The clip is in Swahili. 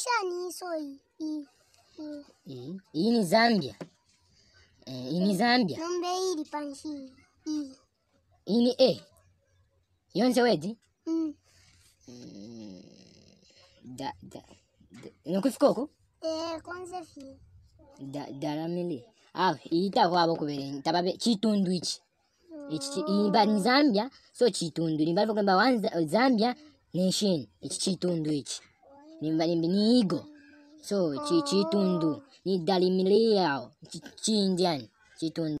hizo Hii Hii ni Zambia. Hii e, ni Zambia. Nombe hili panchi. Hii Hii ni eh. Yonze wedi? Mm. E, da da. Nokufika huko? Eh, kwanza fi. Da da daramili. Ah, hii ta kwa boku kuberenga. Tababe chitundu ichi. Ichi ni ba Zambia, so chitundu. ba kwamba Zambia nation. Ichi chitundu ichi nigo so chichitundu nidalimilyao chindiani chitundu